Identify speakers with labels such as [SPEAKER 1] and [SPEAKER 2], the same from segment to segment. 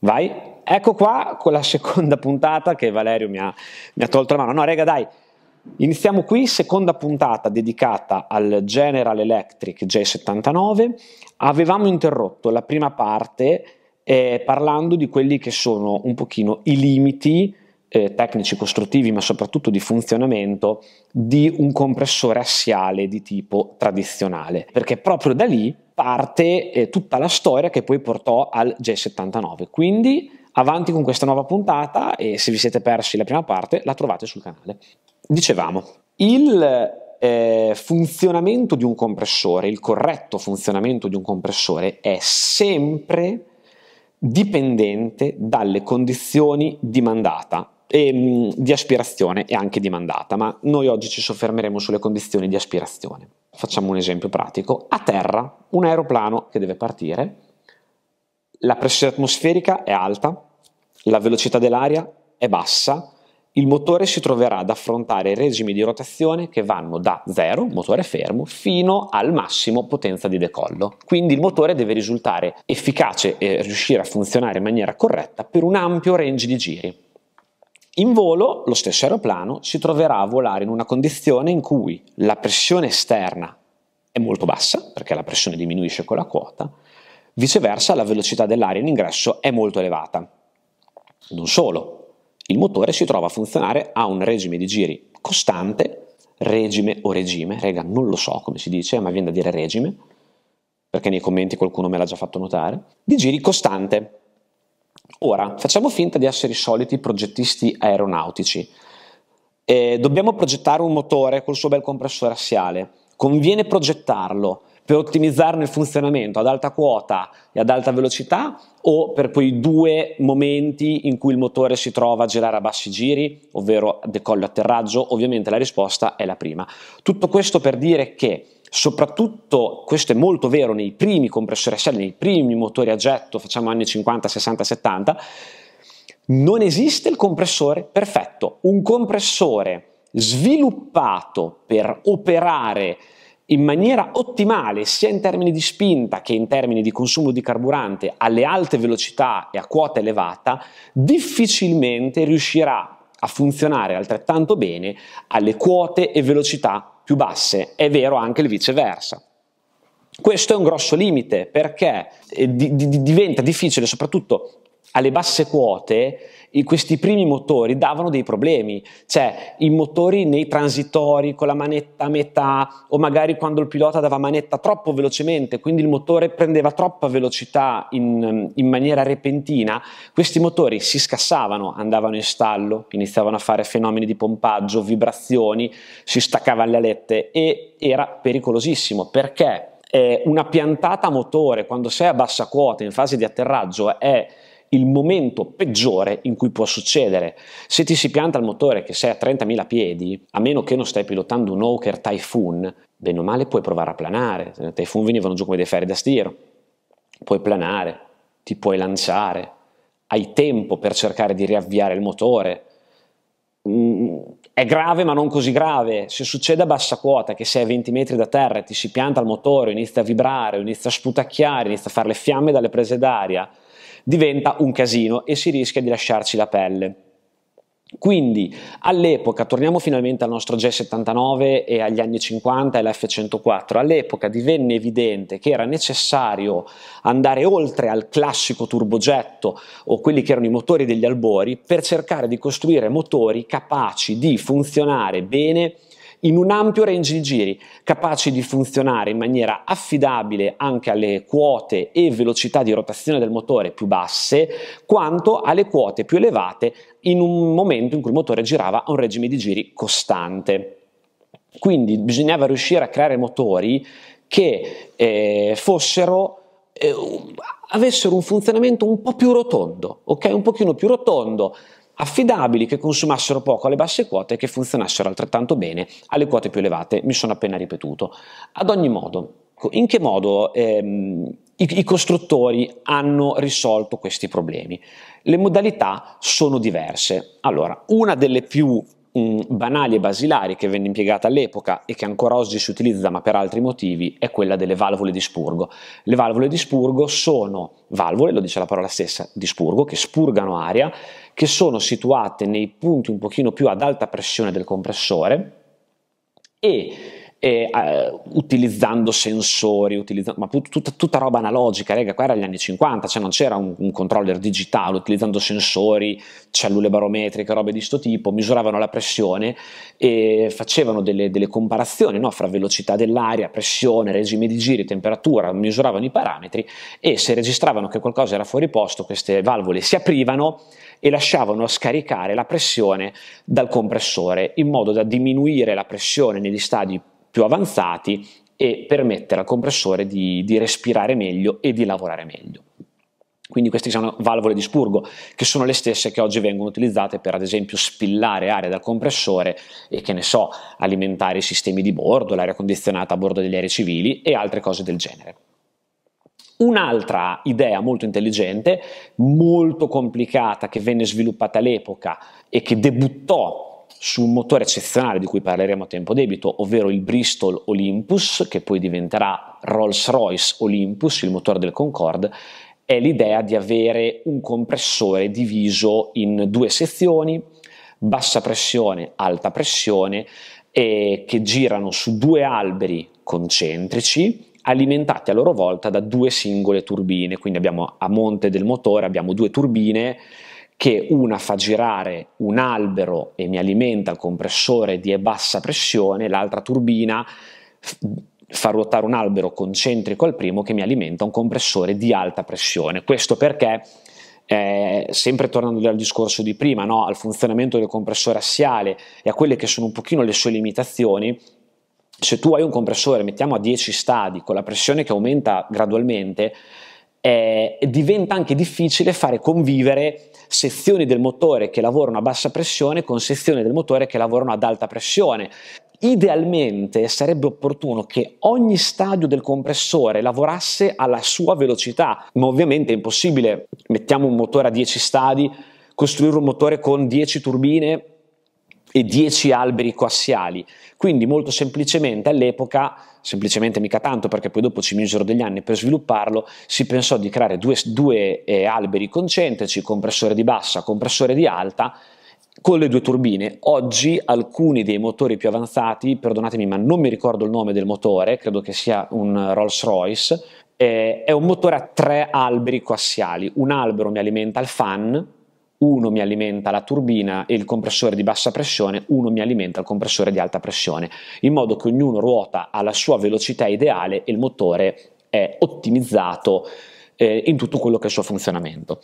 [SPEAKER 1] Vai, ecco qua con la seconda puntata che Valerio mi ha, mi ha tolto la mano. No, rega, dai, Iniziamo qui, seconda puntata dedicata al General Electric J79. Avevamo interrotto la prima parte eh, parlando di quelli che sono un pochino i limiti eh, tecnici, costruttivi, ma soprattutto di funzionamento di un compressore assiale di tipo tradizionale, perché proprio da lì parte eh, tutta la storia che poi portò al J79. Quindi avanti con questa nuova puntata e se vi siete persi la prima parte la trovate sul canale. Dicevamo, il eh, funzionamento di un compressore, il corretto funzionamento di un compressore è sempre dipendente dalle condizioni di mandata e, mm, di aspirazione e anche di mandata, ma noi oggi ci soffermeremo sulle condizioni di aspirazione. Facciamo un esempio pratico. A terra, un aeroplano che deve partire, la pressione atmosferica è alta, la velocità dell'aria è bassa, il motore si troverà ad affrontare regimi di rotazione che vanno da zero, motore fermo, fino al massimo potenza di decollo. Quindi il motore deve risultare efficace e riuscire a funzionare in maniera corretta per un ampio range di giri. In volo lo stesso aeroplano si troverà a volare in una condizione in cui la pressione esterna è molto bassa, perché la pressione diminuisce con la quota, viceversa la velocità dell'aria in ingresso è molto elevata. Non solo, il motore si trova a funzionare a un regime di giri costante, regime o regime, rega non lo so come si dice, ma viene da dire regime, perché nei commenti qualcuno me l'ha già fatto notare, di giri costante, Ora, facciamo finta di essere i soliti progettisti aeronautici. E dobbiamo progettare un motore col suo bel compressore assiale. Conviene progettarlo per ottimizzarne il funzionamento ad alta quota e ad alta velocità o per quei due momenti in cui il motore si trova a girare a bassi giri, ovvero decollo e atterraggio? Ovviamente la risposta è la prima. Tutto questo per dire che soprattutto questo è molto vero nei primi compressori a sella, nei primi motori a getto, facciamo anni 50, 60, 70, non esiste il compressore perfetto. Un compressore sviluppato per operare in maniera ottimale sia in termini di spinta che in termini di consumo di carburante alle alte velocità e a quota elevata, difficilmente riuscirà a funzionare altrettanto bene alle quote e velocità più basse, è vero anche il viceversa. Questo è un grosso limite perché eh, diventa difficile soprattutto alle basse quote questi primi motori davano dei problemi, cioè i motori nei transitori con la manetta a metà o magari quando il pilota dava manetta troppo velocemente, quindi il motore prendeva troppa velocità in, in maniera repentina, questi motori si scassavano, andavano in stallo, iniziavano a fare fenomeni di pompaggio, vibrazioni, si staccavano le alette e era pericolosissimo perché una piantata motore quando sei a bassa quota in fase di atterraggio è il momento peggiore in cui può succedere. Se ti si pianta il motore che sei a 30.000 piedi, a meno che non stai pilotando un Hawker Typhoon, bene o male puoi provare a planare. I Typhoon venivano giù come dei ferri da stiro. Puoi planare, ti puoi lanciare, hai tempo per cercare di riavviare il motore. Mm, è grave ma non così grave. Se succede a bassa quota che sei a 20 metri da terra e ti si pianta il motore, inizia a vibrare, inizia a sputacchiare, inizia a fare le fiamme dalle prese d'aria, diventa un casino e si rischia di lasciarci la pelle. Quindi all'epoca, torniamo finalmente al nostro g 79 e agli anni 50 e l'F104, all'epoca divenne evidente che era necessario andare oltre al classico turbogetto o quelli che erano i motori degli albori per cercare di costruire motori capaci di funzionare bene in un ampio range di giri, capaci di funzionare in maniera affidabile anche alle quote e velocità di rotazione del motore più basse, quanto alle quote più elevate in un momento in cui il motore girava a un regime di giri costante. Quindi bisognava riuscire a creare motori che eh, fossero eh, avessero un funzionamento un po' più rotondo, ok? Un pochino più rotondo, affidabili che consumassero poco alle basse quote e che funzionassero altrettanto bene alle quote più elevate, mi sono appena ripetuto. Ad ogni modo, in che modo ehm, i, i costruttori hanno risolto questi problemi? Le modalità sono diverse. Allora, una delle più Mm, banali e basilari che venne impiegata all'epoca e che ancora oggi si utilizza ma per altri motivi è quella delle valvole di spurgo. Le valvole di spurgo sono valvole, lo dice la parola stessa, di spurgo, che spurgano aria, che sono situate nei punti un pochino più ad alta pressione del compressore e eh, utilizzando sensori, utilizzando, ma tutta, tutta, roba analogica, rega, qua era gli anni 50, cioè non c'era un, un controller digitale, utilizzando sensori, cellule barometriche, robe di questo tipo, misuravano la pressione e facevano delle, delle comparazioni no, fra velocità dell'aria, pressione, regime di giri, temperatura, misuravano i parametri e se registravano che qualcosa era fuori posto, queste valvole si aprivano e lasciavano scaricare la pressione dal compressore in modo da diminuire la pressione negli stadi più avanzati e permettere al compressore di, di respirare meglio e di lavorare meglio. Quindi queste sono valvole di spurgo, che sono le stesse che oggi vengono utilizzate per ad esempio spillare aria dal compressore e che ne so, alimentare i sistemi di bordo, l'aria condizionata a bordo degli aerei civili e altre cose del genere. Un'altra idea molto intelligente, molto complicata, che venne sviluppata all'epoca e che debuttò su un motore eccezionale di cui parleremo a tempo debito, ovvero il Bristol Olympus, che poi diventerà Rolls-Royce Olympus, il motore del Concorde, è l'idea di avere un compressore diviso in due sezioni, bassa pressione, alta pressione, e che girano su due alberi concentrici alimentati a loro volta da due singole turbine, quindi abbiamo a monte del motore abbiamo due turbine che una fa girare un albero e mi alimenta il compressore di bassa pressione, l'altra turbina fa ruotare un albero concentrico al primo che mi alimenta un compressore di alta pressione. Questo perché eh, sempre tornando al discorso di prima, no? al funzionamento del compressore assiale e a quelle che sono un pochino le sue limitazioni, se tu hai un compressore, mettiamo a 10 stadi, con la pressione che aumenta gradualmente, eh, diventa anche difficile fare convivere sezioni del motore che lavorano a bassa pressione con sezioni del motore che lavorano ad alta pressione. Idealmente sarebbe opportuno che ogni stadio del compressore lavorasse alla sua velocità, ma ovviamente è impossibile. Mettiamo un motore a 10 stadi, costruire un motore con 10 turbine e 10 alberi coassiali. Quindi molto semplicemente all'epoca, semplicemente mica tanto perché poi dopo ci misero degli anni per svilupparlo, si pensò di creare due, due eh, alberi concentrici, compressore di bassa, compressore di alta, con le due turbine. Oggi alcuni dei motori più avanzati, perdonatemi ma non mi ricordo il nome del motore, credo che sia un Rolls Royce, eh, è un motore a tre alberi coassiali. Un albero mi alimenta il fan, uno mi alimenta la turbina e il compressore di bassa pressione, uno mi alimenta il compressore di alta pressione, in modo che ognuno ruota alla sua velocità ideale e il motore è ottimizzato eh, in tutto quello che è il suo funzionamento.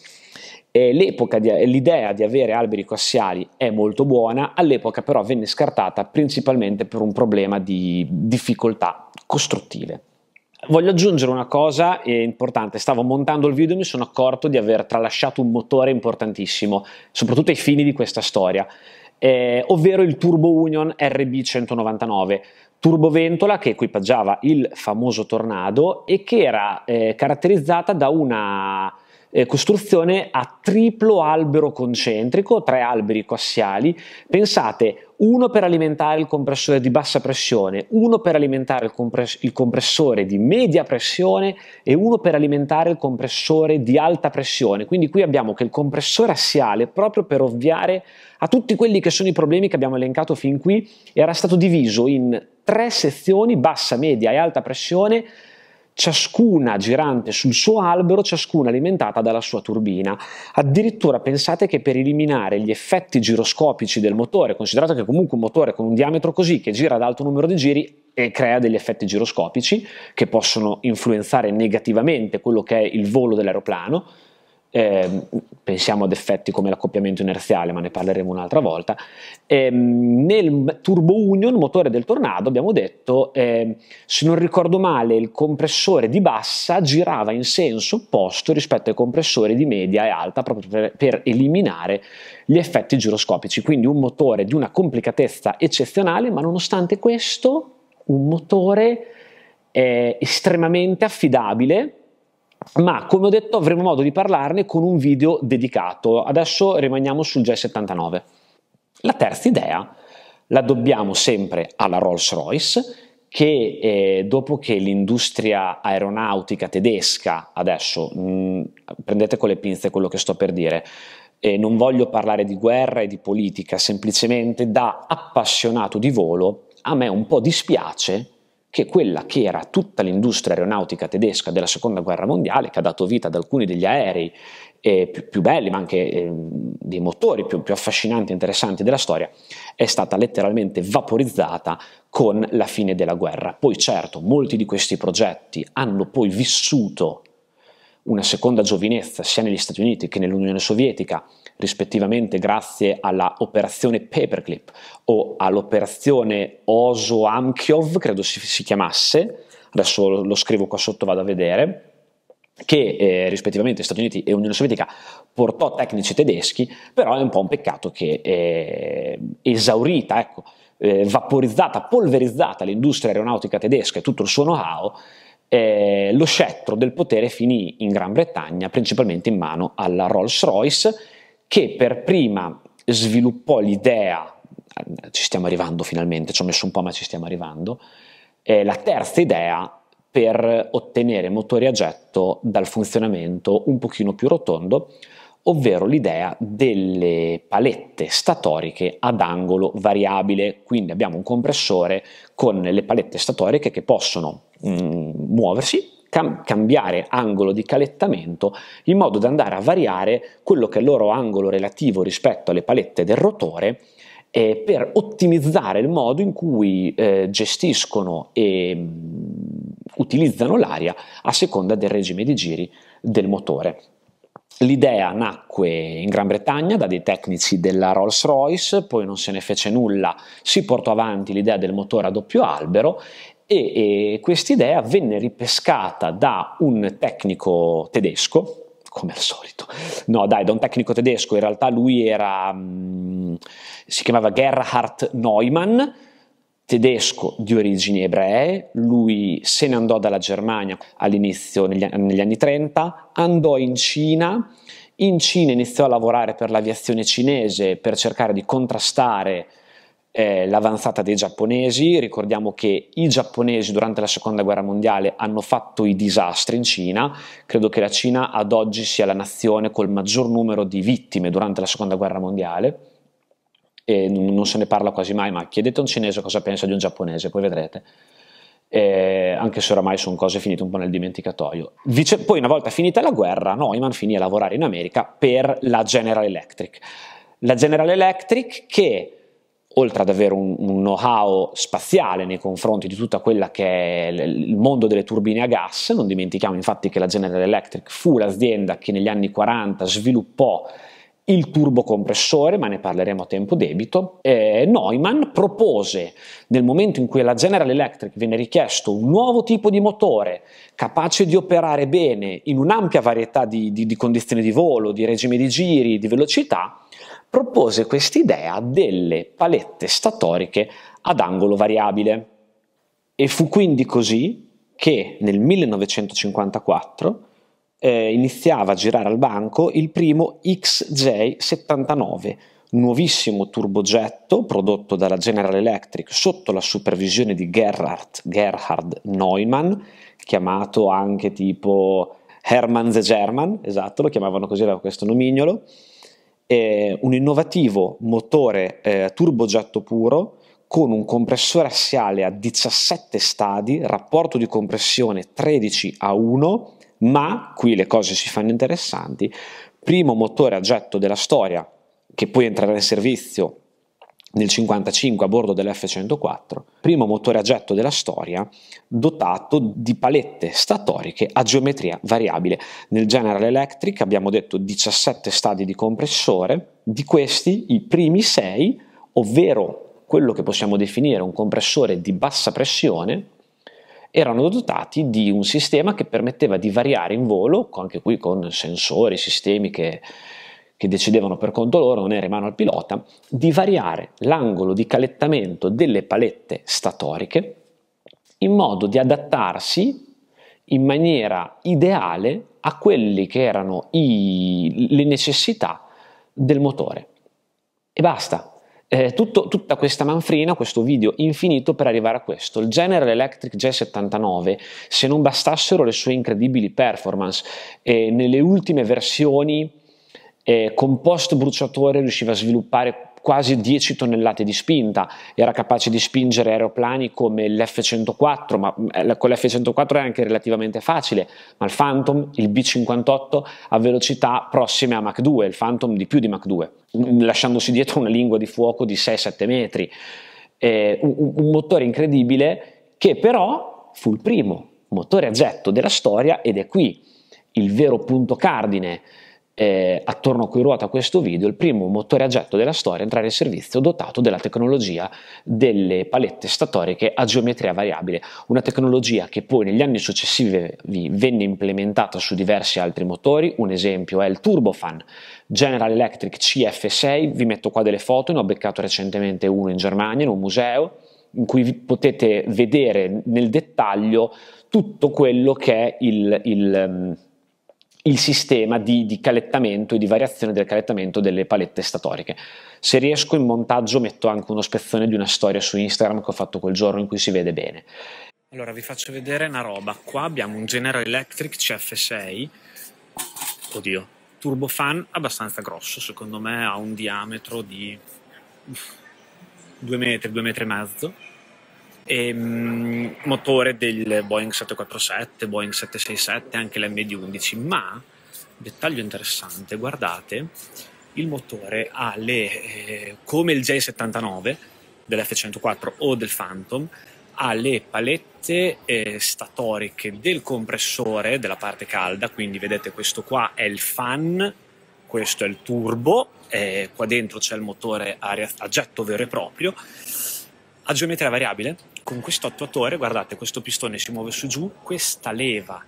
[SPEAKER 1] Di, l'idea di avere alberi coassiali è molto buona, all'epoca però venne scartata principalmente per un problema di difficoltà costruttive. Voglio aggiungere una cosa eh, importante, stavo montando il video e mi sono accorto di aver tralasciato un motore importantissimo, soprattutto ai fini di questa storia, eh, ovvero il Turbo Union RB199, turboventola che equipaggiava il famoso Tornado e che era eh, caratterizzata da una eh, costruzione a triplo albero concentrico, tre alberi coassiali, pensate uno per alimentare il compressore di bassa pressione, uno per alimentare il, compress- il compressore di media pressione e uno per alimentare il compressore di alta pressione. Quindi qui abbiamo che il compressore assiale, proprio per ovviare a tutti quelli che sono i problemi che abbiamo elencato fin qui, era stato diviso in tre sezioni, bassa, media e alta pressione, ciascuna girante sul suo albero, ciascuna alimentata dalla sua turbina. Addirittura pensate che per eliminare gli effetti giroscopici del motore, considerato che comunque un motore con un diametro così che gira ad alto numero di giri e crea degli effetti giroscopici che possono influenzare negativamente quello che è il volo dell'aeroplano, eh, pensiamo ad effetti come l'accoppiamento inerziale, ma ne parleremo un'altra volta. Eh, nel Turbo Union, motore del Tornado, abbiamo detto, eh, se non ricordo male, il compressore di bassa girava in senso opposto rispetto ai compressori di media e alta, proprio per, per eliminare gli effetti giroscopici. Quindi un motore di una complicatezza eccezionale, ma nonostante questo, un motore eh, estremamente affidabile ma come ho detto avremo modo di parlarne con un video dedicato. Adesso rimaniamo sul J79. La terza idea la dobbiamo sempre alla Rolls-Royce che eh, dopo che l'industria aeronautica tedesca, adesso mh, mm, prendete con le pinze quello che sto per dire, eh, non voglio parlare di guerra e di politica, semplicemente da appassionato di volo a me un po' dispiace che quella che era tutta l'industria aeronautica tedesca della seconda guerra mondiale, che ha dato vita ad alcuni degli aerei eh, più, più, belli, ma anche eh, dei motori più, più affascinanti e interessanti della storia, è stata letteralmente vaporizzata con la fine della guerra. Poi certo, molti di questi progetti hanno poi vissuto una seconda giovinezza sia negli Stati Uniti che nell'Unione Sovietica, rispettivamente grazie alla operazione Paperclip o all'operazione Oso-Amkiov, credo si, si, chiamasse, adesso lo scrivo qua sotto, vado a vedere, che eh, rispettivamente Stati Uniti e Unione Sovietica portò tecnici tedeschi, però è un po' un peccato che eh, esaurita, ecco, eh, vaporizzata, polverizzata l'industria aeronautica tedesca e tutto il suo know-how, eh, lo scettro del potere finì in Gran Bretagna, principalmente in mano alla Rolls-Royce, che per prima sviluppò l'idea, eh, ci stiamo arrivando finalmente, ci ho messo un po' ma ci stiamo arrivando, eh, la terza idea per ottenere motori a getto dal funzionamento un pochino più rotondo, ovvero l'idea delle palette statoriche ad angolo variabile. Quindi abbiamo un compressore con le palette statoriche che possono mh, mm, muoversi, cam- cambiare angolo di calettamento in modo da andare a variare quello che è il loro angolo relativo rispetto alle palette del rotore eh, per ottimizzare il modo in cui eh, gestiscono e mh, mm, utilizzano l'aria a seconda del regime di giri del motore. L'idea nacque in Gran Bretagna da dei tecnici della Rolls Royce, poi non se ne fece nulla, si portò avanti l'idea del motore a doppio albero e, e quest'idea venne ripescata da un tecnico tedesco, come al solito. No, dai, da un tecnico tedesco, in realtà lui era, mh, mm, si chiamava Gerhard Neumann, tedesco di origini ebree, lui se ne andò dalla Germania all'inizio, negli, negli anni 30, andò in Cina, in Cina iniziò a lavorare per l'aviazione cinese per cercare di contrastare eh, l'avanzata dei giapponesi, ricordiamo che i giapponesi durante la seconda guerra mondiale hanno fatto i disastri in Cina, credo che la Cina ad oggi sia la nazione col maggior numero di vittime durante la seconda guerra mondiale. E non se ne parla quasi mai, ma chiedete a un cinese cosa pensa di un giapponese, poi vedrete. Eh, anche se oramai sono cose finite un po' nel dimenticatoio. Vice, poi, una volta finita la guerra, Neumann finì a lavorare in America per la General Electric. La General Electric che oltre ad avere un, un know-how spaziale nei confronti di tutto quello che è il mondo delle turbine a gas, non dimentichiamo infatti che la General Electric fu l'azienda che negli anni 40 sviluppò il turbocompressore, ma ne parleremo a tempo debito, eh, Neumann propose nel momento in cui alla General Electric venne richiesto un nuovo tipo di motore capace di operare bene in un'ampia varietà di, di, di condizioni di volo, di regime di giri, di velocità, propose quest'idea delle palette statoriche ad angolo variabile e fu quindi così che nel 1954 eh, iniziava a girare al banco il primo XJ79, nuovissimo turbogetto prodotto dalla General Electric sotto la supervisione di Gerhard, Gerhard Neumann, chiamato anche tipo Hermann the German, esatto, lo chiamavano così, aveva questo nomignolo, eh, un innovativo motore eh, turbogetto puro con un compressore assiale a 17 stadi, rapporto di compressione 13 a 1, ma qui le cose si fanno interessanti, primo motore a getto della storia che poi entrerà in servizio nel 1955 a bordo dell'F-104, primo motore a getto della storia dotato di palette statoriche a geometria variabile. Nel General Electric abbiamo detto 17 stadi di compressore, di questi i primi 6, ovvero quello che possiamo definire un compressore di bassa pressione, erano dotati di un sistema che permetteva di variare in volo, anche qui con sensori, sistemi che che decidevano per conto loro, non era in mano al pilota, di variare l'angolo di calettamento delle palette statoriche in modo di adattarsi in maniera ideale a quelle che erano i, le necessità del motore. E basta. Eh, tutto, tutta questa manfrina, questo video infinito per arrivare a questo. Il General Electric J79, se non bastassero le sue incredibili performance, eh, nelle ultime versioni eh, composto bruciatore riusciva a sviluppare quasi 10 tonnellate di spinta, era capace di spingere aeroplani come l'F-104, ma eh, con l'F-104 è anche relativamente facile, ma il Phantom, il B-58, a velocità prossime a Mach 2, il Phantom di più di Mach 2, lasciandosi dietro una lingua di fuoco di 6-7 metri. Eh, un, un motore incredibile che però fu il primo motore a getto della storia ed è qui il vero punto cardine eh, attorno a cui ruota questo video, il primo motore a getto della storia a entrare in servizio dotato della tecnologia delle palette statoriche a geometria variabile, una tecnologia che poi negli anni successivi venne implementata su diversi altri motori, un esempio è il turbofan General Electric CF6, vi metto qua delle foto, ne ho beccato recentemente uno in Germania, in un museo, in cui potete vedere nel dettaglio tutto quello che è il, il ehm, il sistema di, di calettamento e di variazione del calettamento delle palette statoriche. Se riesco in montaggio metto anche uno spezzone di una storia su Instagram che ho fatto quel giorno in cui si vede bene. Allora vi faccio vedere una roba, qua abbiamo un General Electric CF6, oddio, turbofan abbastanza grosso, secondo me ha un diametro di 2 metri, 2 metri e mezzo, e, ehm, mh, motore del Boeing 747, Boeing 767, anche l'MD11, ma dettaglio interessante, guardate, il motore ha le, eh, come il J79 dell'F104 o del Phantom, ha le palette eh, statoriche del compressore della parte calda, quindi vedete questo qua è il fan, questo è il turbo, eh, qua dentro c'è il motore a, a getto vero e proprio, a geometria variabile, con questo attuatore, guardate, questo pistone si muove su giù, questa leva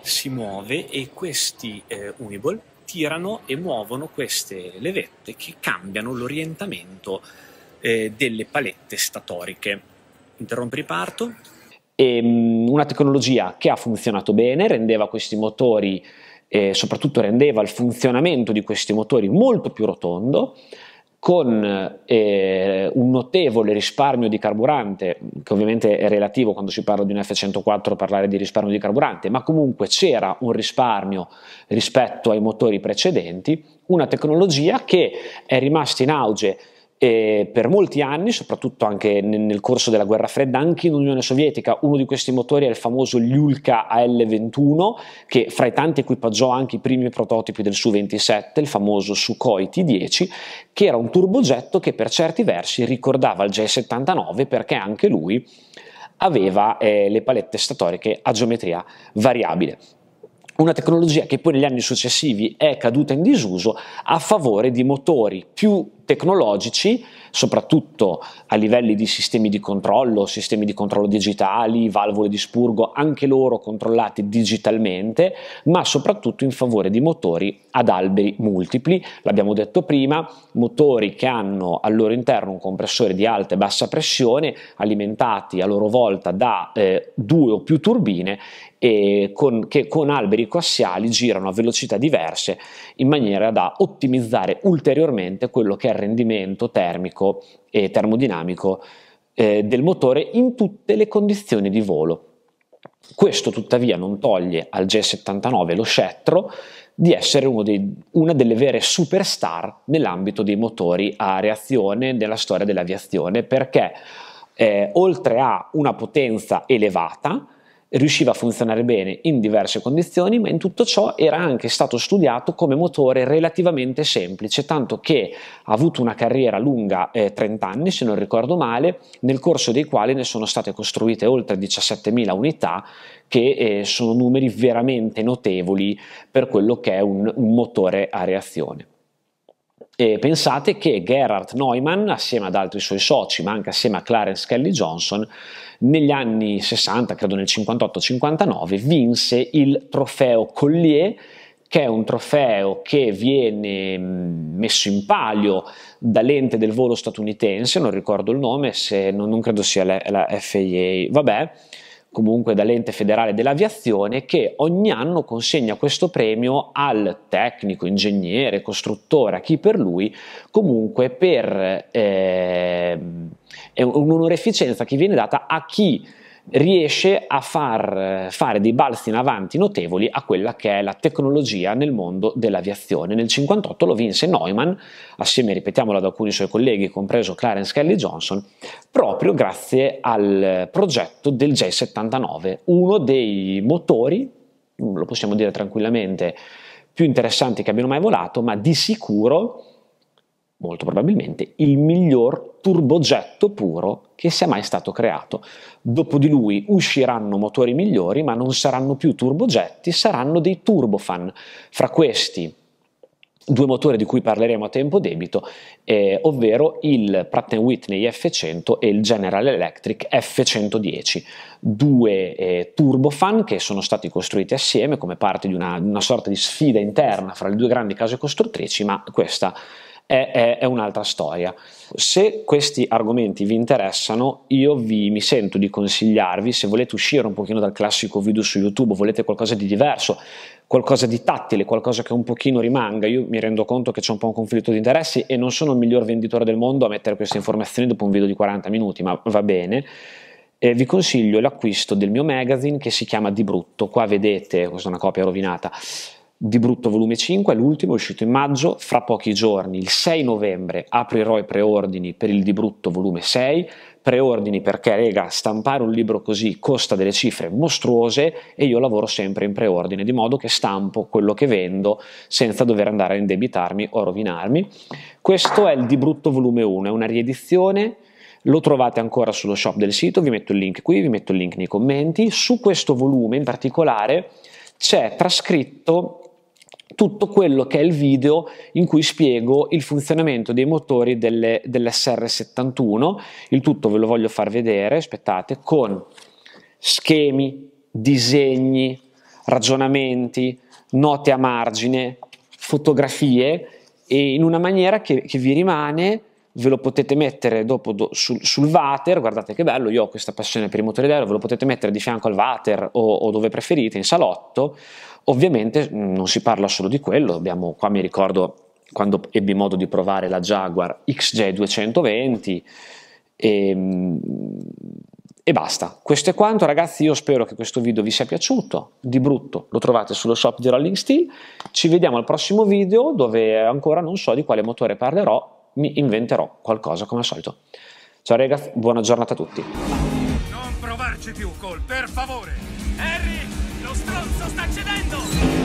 [SPEAKER 1] si muove e questi eh, Uniball tirano e muovono queste levette che cambiano l'orientamento eh, delle palette statoriche. Interrompi riparto. E, ehm, una tecnologia che ha funzionato bene, rendeva questi motori, eh, soprattutto rendeva il funzionamento di questi motori molto più rotondo con eh, un notevole risparmio di carburante, che ovviamente è relativo quando si parla di un F104 parlare di risparmio di carburante, ma comunque c'era un risparmio rispetto ai motori precedenti, una tecnologia che è rimasta in auge e per molti anni, soprattutto anche nel corso della guerra fredda, anche in Unione Sovietica, uno di questi motori è il famoso Lyulka AL-21, che fra i tanti equipaggiò anche i primi prototipi del Su-27, il famoso Sukhoi T-10, che era un turbogetto che per certi versi ricordava il J-79 perché anche lui aveva eh, le palette statoriche a geometria variabile una tecnologia che poi negli anni successivi è caduta in disuso a favore di motori più tecnologici, soprattutto a livelli di sistemi di controllo, sistemi di controllo digitali, valvole di spurgo, anche loro controllati digitalmente, ma soprattutto in favore di motori ad alberi multipli. L'abbiamo detto prima, motori che hanno al loro interno un compressore di alta e bassa pressione, alimentati a loro volta da eh, due o più turbine e con, che con alberi coassiali girano a velocità diverse in maniera da ottimizzare ulteriormente quello che è rendimento termico e termodinamico eh, del motore in tutte le condizioni di volo. Questo tuttavia non toglie al G79 lo scettro di essere dei, una delle vere superstar nell'ambito dei motori a reazione della storia dell'aviazione perché eh, oltre a una potenza elevata, riusciva a funzionare bene in diverse condizioni, ma in tutto ciò era anche stato studiato come motore relativamente semplice, tanto che ha avuto una carriera lunga eh, 30 anni, se non ricordo male, nel corso dei quali ne sono state costruite oltre 17.000 unità, che eh, sono numeri veramente notevoli per quello che è un, un motore a reazione. E pensate che Gerhard Neumann, assieme ad altri suoi soci, ma anche assieme a Clarence Kelly Johnson, negli anni 60, credo nel 58-59, vinse il trofeo Collier, che è un trofeo che viene mm, messo in palio dall'ente del volo statunitense, non ricordo il nome, se non, non credo sia la, la FAA, vabbè comunque dall'ente federale dell'aviazione che ogni anno consegna questo premio al tecnico, ingegnere, costruttore, a chi per lui, comunque per eh, un'onoreficenza che viene data a chi riesce a far fare dei balzi in avanti notevoli a quella che è la tecnologia nel mondo dell'aviazione. Nel 1958 lo vinse Neumann, assieme, ripetiamolo, ad alcuni suoi colleghi, compreso Clarence Kelly Johnson, proprio grazie al progetto del J79, uno dei motori, lo possiamo dire tranquillamente, più interessanti che abbiano mai volato, ma di sicuro molto probabilmente il miglior turbogetto puro che sia mai stato creato. Dopo di lui usciranno motori migliori, ma non saranno più turbogetti, saranno dei turbofan. Fra questi due motori di cui parleremo a tempo debito, eh, ovvero il Pratt Whitney F100 e il General Electric F110, due eh, turbofan che sono stati costruiti assieme come parte di una, una sorta di sfida interna fra le due grandi case costruttrici, ma questa è, è, è un'altra storia. Se questi argomenti vi interessano, io vi, mi sento di consigliarvi, se volete uscire un pochino dal classico video su YouTube, volete qualcosa di diverso, qualcosa di tattile, qualcosa che un pochino rimanga. Io mi rendo conto che c'è un po' un conflitto di interessi e non sono il miglior venditore del mondo a mettere queste informazioni dopo un video di 40 minuti, ma va bene. E vi consiglio l'acquisto del mio magazine che si chiama Di Brutto. Qua vedete, questa è una copia rovinata di brutto volume 5, l'ultimo è uscito in maggio, fra pochi giorni, il 6 novembre, aprirò i preordini per il di brutto volume 6, preordini perché, rega, stampare un libro così costa delle cifre mostruose e io lavoro sempre in preordine, di modo che stampo quello che vendo senza dover andare a indebitarmi o rovinarmi. Questo è il di brutto volume 1, è una riedizione, lo trovate ancora sullo shop del sito, vi metto il link qui, vi metto il link nei commenti. Su questo volume in particolare c'è trascritto tutto quello che è il video in cui spiego il funzionamento dei motori delle, dell'SR71, il tutto ve lo voglio far vedere, aspettate, con schemi, disegni, ragionamenti, note a margine, fotografie e in una maniera che, che vi rimane ve lo potete mettere dopo do, sul, sul, water, guardate che bello, io ho questa passione per i motori d'aereo, ve lo potete mettere di fianco al water o, o, dove preferite, in salotto, ovviamente non si parla solo di quello, abbiamo, qua mi ricordo quando ebbi modo di provare la Jaguar XJ220 e, ehm, e basta, questo è quanto ragazzi, io spero che questo video vi sia piaciuto, di brutto lo trovate sullo shop di Rolling Steel, ci vediamo al prossimo video dove ancora non so di quale motore parlerò, mi inventerò qualcosa come al solito. Ciao ragazzi, buona giornata a tutti. Non provarci più, Cole, per favore! Harry, lo stronzo sta cedendo!